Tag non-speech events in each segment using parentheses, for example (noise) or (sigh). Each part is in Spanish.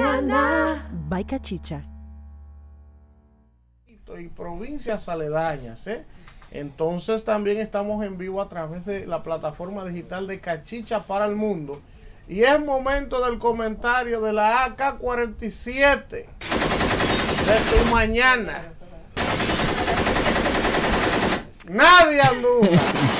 mañana. Bye, cachicha. Y provincias aledañas, ¿eh? Entonces también estamos en vivo a través de la plataforma digital de Cachicha para el Mundo. Y es momento del comentario de la AK-47 de tu mañana. Nadie anduvo. (laughs)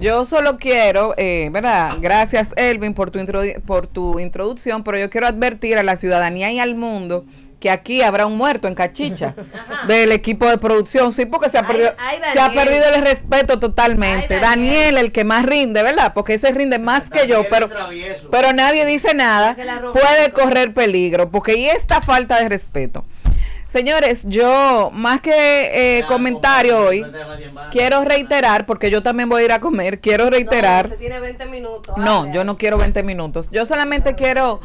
Yo solo quiero, eh, ¿verdad? Gracias, Elvin, por tu, por tu introducción, pero yo quiero advertir a la ciudadanía y al mundo que aquí habrá un muerto en cachicha (laughs) del equipo de producción, sí, porque se ha perdido, se ha perdido el respeto totalmente. Daniel. el que más rinde, ¿verdad? Porque ese rinde más que yo, pero, pero nadie dice nada, puede correr peligro, porque y esta falta de respeto. Señores, yo más que eh, comentario hoy, quiero reiterar, porque yo también voy a ir a comer, quiero reiterar... No, yo no quiero 20 minutos. Yo solamente quiero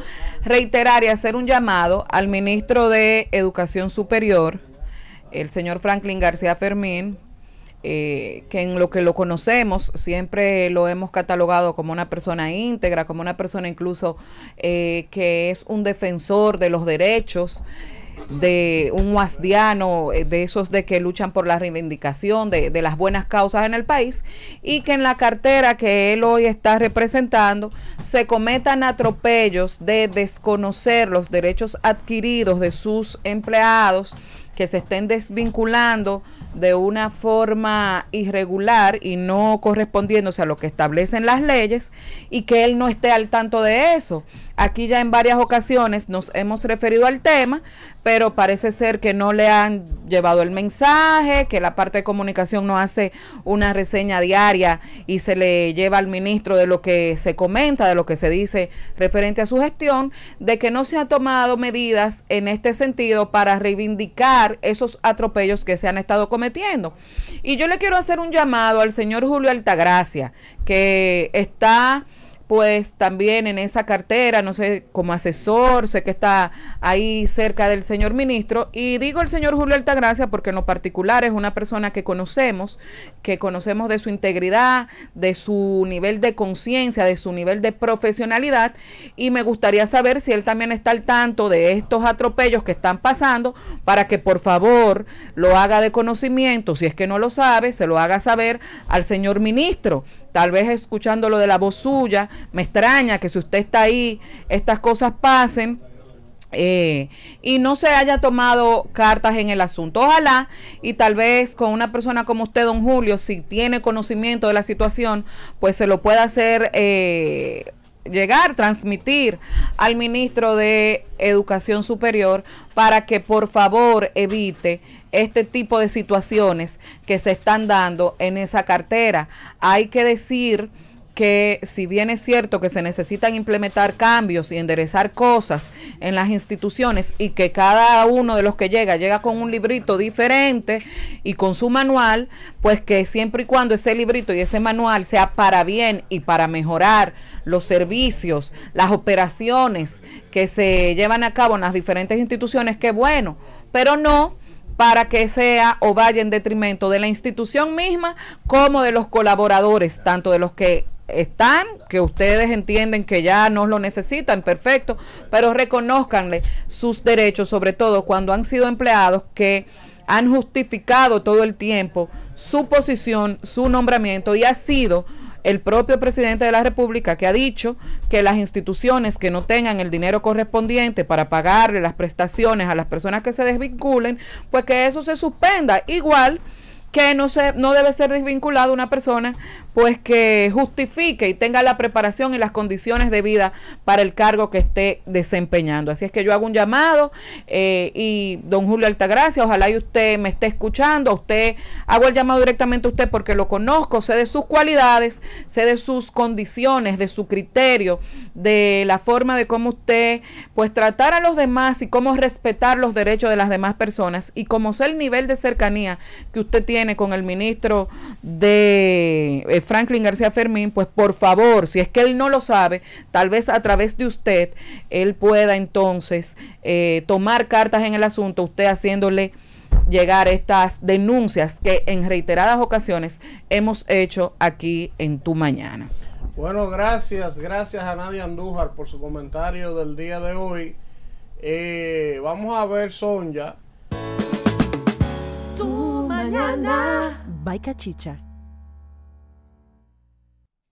reiterar y hacer un llamado al ministro de Educación Superior, el señor Franklin García Fermín, eh, que en lo que lo conocemos siempre lo hemos catalogado como una persona íntegra, como una persona incluso eh, que es un defensor de los derechos de un huasdiano eh, de esos de que luchan por la reivindicación de, de, las buenas causas en el país, y que en la cartera que él hoy está representando se cometan atropellos de desconocer los derechos adquiridos de sus empleados que se estén desvinculando de una forma irregular y no correspondiéndose a lo que establecen las leyes y que él no esté al tanto de eso. Aquí ya en varias ocasiones nos hemos referido al tema, pero parece ser que no le han llevado el mensaje, que la parte de comunicación no hace una reseña diaria y se le lleva al ministro de lo que se comenta, de lo que se dice referente a su gestión, de que no se han tomado medidas en este sentido para reivindicar esos atropellos que se han estado cometiendo. Y yo le quiero hacer un llamado al señor Julio Altagracia, que está pues también en esa cartera, no sé, como asesor, sé que está ahí cerca del señor ministro. Y digo el señor Julio Altagracia porque en lo particular es una persona que conocemos, que conocemos de su integridad, de su nivel de conciencia, de su nivel de profesionalidad. Y me gustaría saber si él también está al tanto de estos atropellos que están pasando para que por favor lo haga de conocimiento, si es que no lo sabe, se lo haga saber al señor ministro tal vez escuchando lo de la voz suya, me extraña que si usted está ahí, estas cosas pasen. Eh, y no se haya tomado cartas en el asunto. Ojalá y tal vez con una persona como usted, don Julio, si tiene conocimiento de la situación, pues se lo pueda hacer eh, llegar, transmitir al ministro de Educación Superior para que por favor evite este tipo de situaciones que se están dando en esa cartera. Hay que decir que si bien es cierto que se necesitan implementar cambios y enderezar cosas en las instituciones y que cada uno de los que llega llega con un librito diferente y con su manual, pues que siempre y cuando ese librito y ese manual sea para bien y para mejorar los servicios, las operaciones que se llevan a cabo en las diferentes instituciones, que bueno, pero no para que sea o vaya en detrimento de la institución misma como de los colaboradores, tanto de los que están, que ustedes entienden que ya no lo necesitan, perfecto, pero reconozcanle sus derechos, sobre todo cuando han sido empleados que han justificado todo el tiempo su posición, su nombramiento y ha sido el propio presidente de la República que ha dicho que las instituciones que no tengan el dinero correspondiente para pagarle las prestaciones a las personas que se desvinculen, pues que eso se suspenda. Igual que no, se, no debe ser desvinculado una persona, pues que justifique y tenga la preparación y las condiciones de vida para el cargo que esté desempeñando. Así es que yo hago un llamado eh, y don Julio Altagracia, ojalá y usted me esté escuchando, usted, hago el llamado directamente a usted porque lo conozco, sé de sus cualidades, sé de sus condiciones, de su criterio, de la forma de cómo usted pues tratar a los demás y cómo respetar los derechos de las demás personas y cómo sé el nivel de cercanía que usted tiene con el ministro de eh, Franklin García Fermín, pues por favor, si es que él no lo sabe, tal vez a través de usted, él pueda entonces eh, tomar cartas en el asunto, usted haciéndole llegar estas denuncias que en reiteradas ocasiones hemos hecho aquí en Tu Mañana. Bueno, gracias, gracias a Nadia Andújar por su comentario del día de hoy. Eh, vamos a ver, Sonja, By Bye, Chicha.